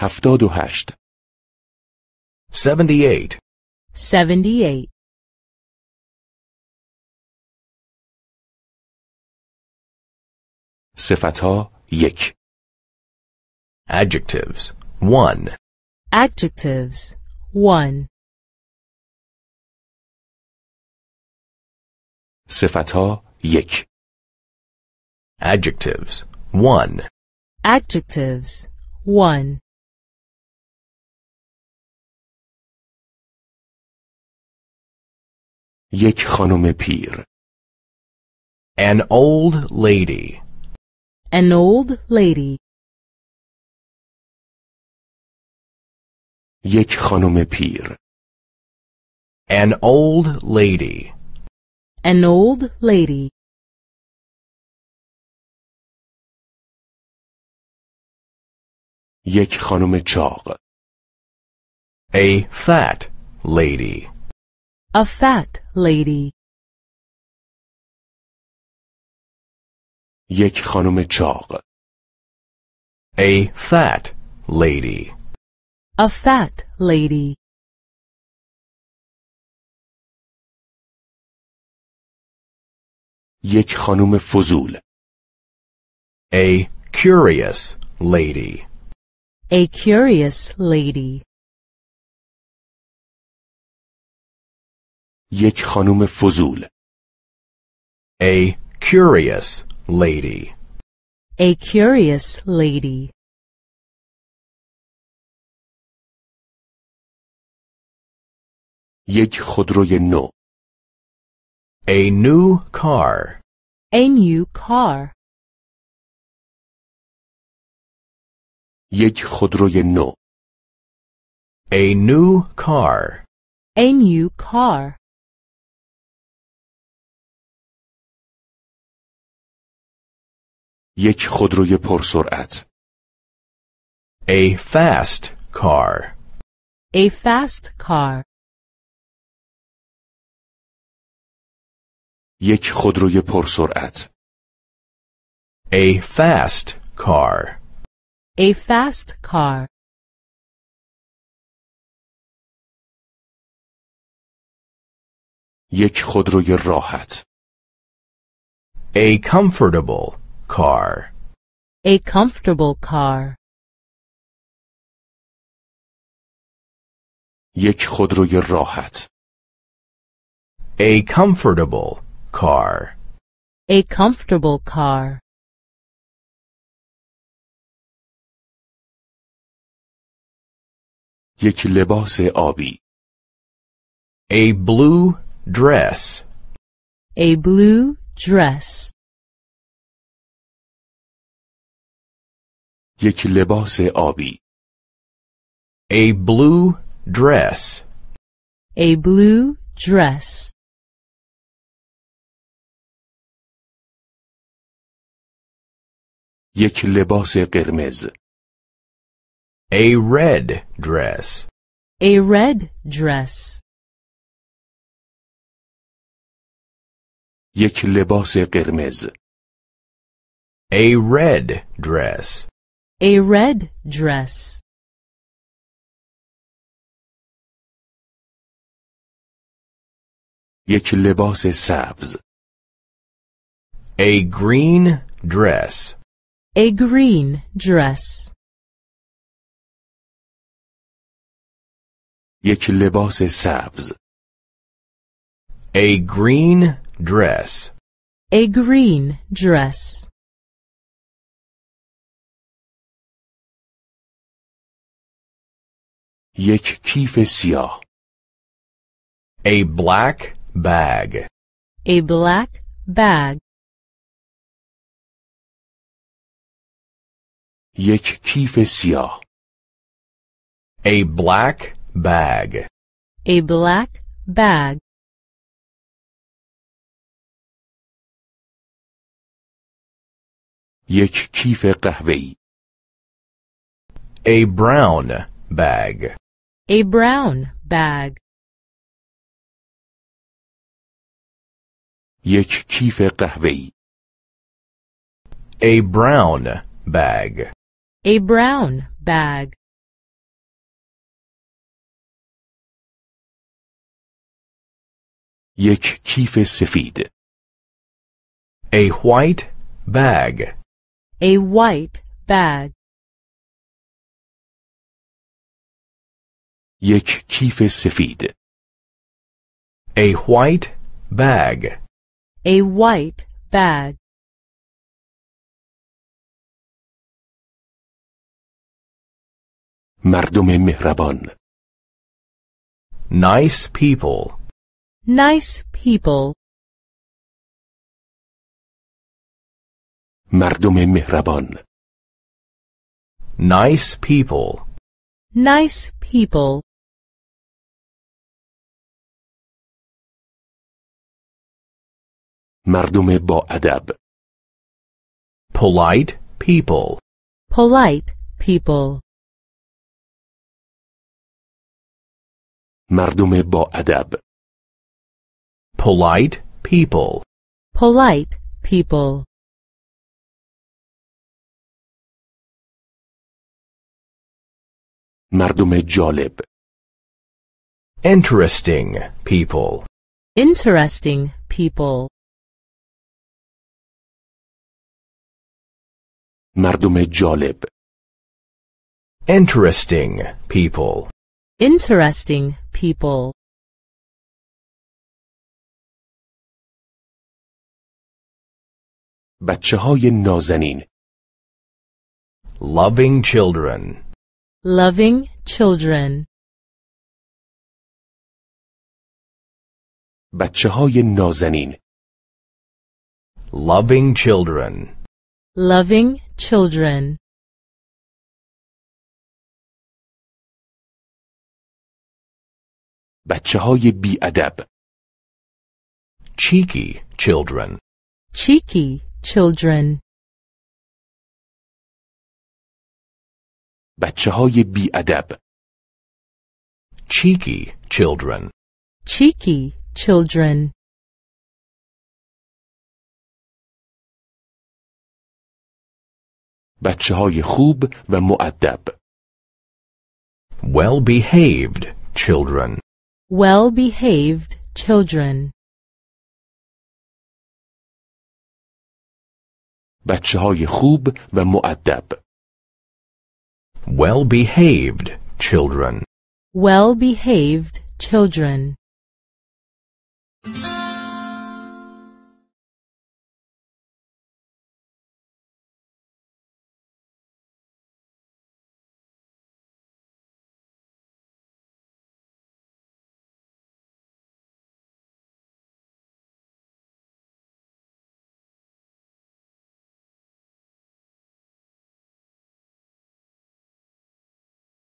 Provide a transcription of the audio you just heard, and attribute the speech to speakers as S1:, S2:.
S1: هفتاد و هشت 78 78 صفتها یک Adjectives 1 Adjectives 1 صفتها یک Adjectives 1 Adjectives 1 یک خانم پیر An old lady An old lady یک خانم پیر An old lady An old lady یک خانم چاق A fat lady A fat lady یک خانم چاق A fat lady A fat lady یک خانم فضول A curious lady A curious lady یک خانم فضول A curious lady A curious lady یک خودروی نو A new car A new car یک خودروی نو A new car A new car یک خودروی پرسرعت A fast car A fast car یک خودروی پرسرعت A fast car A fast car یک خودروی راحت A comfortable car. A comfortable car. یک خودروی راحت. A comfortable car. A comfortable car. یک لباس آبی. A blue dress. A blue dress. یک لباس آبی A blue dress A blue dress یک لباس قرمز A red dress A red dress یک لباس قرمز A red dress a red dress. یک لباس سبز. A green dress. A green dress. یک لباس سبز. A green dress. A green dress. یک کیف سیاه A black bag A black bag یک کیف سیاه A black bag A black bag یک کیف قهوه‌ای A brown bag a brown bag. یک کیف قهوه‌ای. A brown bag. A brown bag. یک کیف سفید. A white bag. A white bag. یک کیف سفید A white bag A white bag مردم مهربان Nice people Nice people مردم مهربان Nice people Nice people مردم با ادب polite people polite people مردم با ادب polite people polite people مردم جالب interesting people interesting people مردم جالب Interesting people. Interesting people. بچه های نازنین Loving children. Loving children. بچه های نازنین Loving children loving children. بچه های بی ادب cheeky children cheeky children بچه های بی ادب cheeky children cheeky children بچه های خوب و معدب well behaved children well behaved children بچه های خوب و معدب well behaved children well behaved children